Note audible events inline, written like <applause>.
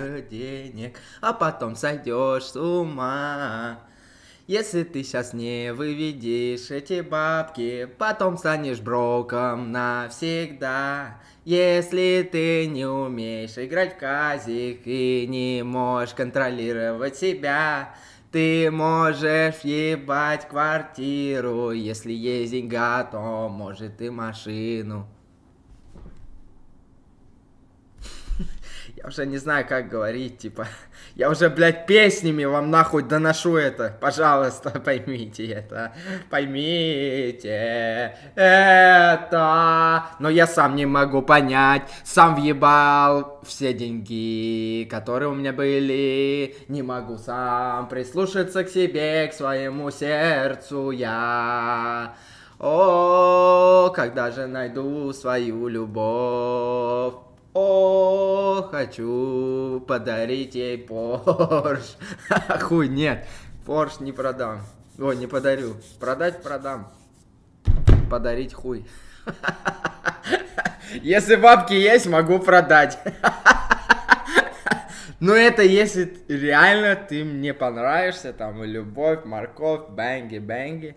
денег, а потом сойдешь с ума. Если ты сейчас не выведешь эти бабки, потом станешь броком навсегда. Если ты не умеешь играть в казик и не можешь контролировать себя, ты можешь ебать квартиру, если есть деньга, то может и машину. Я уже не знаю, как говорить, типа, <laughs> я уже, блядь, песнями вам нахуй доношу это. Пожалуйста, <laughs> поймите это. Поймите это. Но я сам не могу понять. Сам въебал все деньги, которые у меня были. Не могу сам прислушаться к себе, к своему сердцу я. О, когда же найду свою любовь? хочу подарить ей Порш. <laughs> Хуй, нет, Порш не продам. О, не подарю. Продать продам. Подарить хуй. <laughs> Если бабки есть, могу продать. <laughs> Но это если реально ты мне понравишься, там, любовь, морковь, бэнги-бэнги.